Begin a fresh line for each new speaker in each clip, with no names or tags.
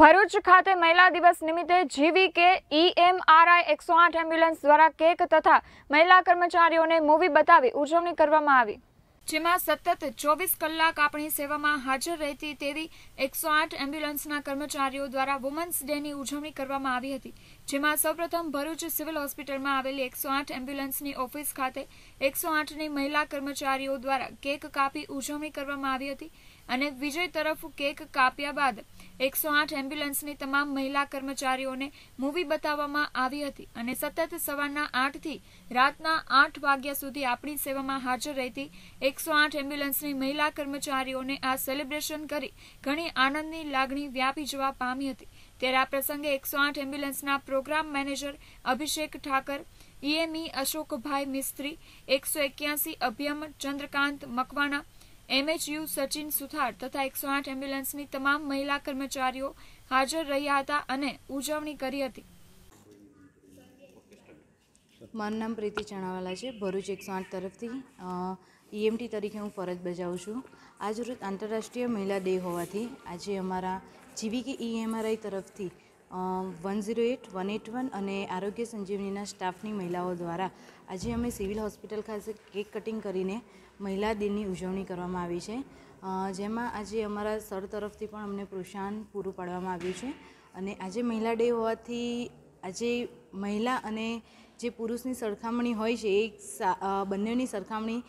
ભરૂચ ખાતે મહિલા દિવસ નિમિત્તે જીવી કે ઈએમઆરઆઈ એકસો આઠ એમ્બ્યુલન્સ દ્વારા કેક તથા મહિલા કર્મચારીઓને મૂવી બતાવી ઉજવણી કરવામાં આવી જેમાં સતત ચોવીસ કલાક આપણી સેવામાં હાજર રહેતી તેવી એકસો આઠ એમ્બ્યુલન્સના કર્મચારીઓ દ્વારા વુમન્સ ડેની ઉજવણી કરવામાં આવી હતી જેમાં સૌપ્રથમ ભરૂચ સિવિલ હોસ્પિટલમાં આવેલી એકસો આઠ એમ્બ્યુલન્સની ઓફિસ ખાતે એકસો આઠની મહિલા કર્મચારીઓ દ્વારા કેક કાપી ઉજવણી કરવામાં આવી હતી અને વિજય તરફ કેક કાપ્યા બાદ એકસો આઠ એમ્બ્યુલન્સની તમામ મહિલા કર્મચારીઓને મૂવી બતાવવામાં આવી હતી અને સતત સવારના આઠથી રાતના આઠ વાગ્યા સુધી આપણી સેવામાં હાજર રહેતી એકસો આઠ એમ્બ્યુલન્સની મહિલા કર્મચારીઓને આ સેલિબ્રેશન કરી ઘણી આનંદની લાગણી વ્યાપી જવા પામી હતી ત્યારે આ પ્રસંગે એકસો આઠ એમ્બ્યુલન્સના program manager Abhishek Thakar EME Ashokbhai Mistry એકસો એક્યાસી અભ્યમ ચંદ્રકાંત મકવાણા એમએચયુ સચિન સુથાર તથા એકસો આઠ એમ્બ્યુલન્સની તમામ મહિલા કર્મચારીઓ હાજર રહ્યા હતા અને ઉજવણી કરી હતી
મારું નામ પ્રીતિ ચણાવાલા છે ભરૂચ એકસો આઠ તરફથી ઈએમટી e તરીકે હું ફરજ બજાવું છું આજ રોજ આંતરરાષ્ટ્રીય મહિલા ડે હોવાથી આજે અમારા જીવી કે ઈએમઆરઆઈ e તરફથી one zero eight one eight one અને આરોગ્ય સંજીવનીના સ્ટાફની મહિલાઓ દ્વારા આજે અમે સિવિલ હોસ્પિટલ ખાતે કેક કટિંગ કરીને મહિલા દિનની ઉજવણી કરવામાં આવી છે જેમાં આજે અમારા સર તરફથી પણ અમને પ્રોત્સાહન પૂરું પાડવામાં આવ્યું છે અને આજે મહિલા ડે હોવાથી આજે મહિલા અને જે પુરુષની સરખામણી હોય છે એ બંનેની સરખામણી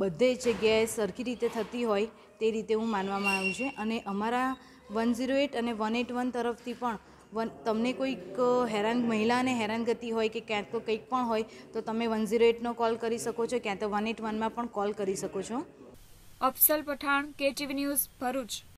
બધે જગ્યાએ સરખી રીતે થતી હોય તે રીતે હું માનવામાં આવ્યું છે અને અમારા વન ઝીરો એટ અને વન એટ વન તરફથી પણ વન તમને કોઈક હેરાન મહિલાને હેરાનગતિ હોય કે ક્યાંક તો કંઈક પણ હોય તો તમે વન ઝીરો એટનો કોલ કરી શકો છો ક્યાં તો વન એટ વનમાં પણ કોલ કરી શકો છો અફસલ પઠાણ કેટીવી ન્યૂઝ ભરૂચ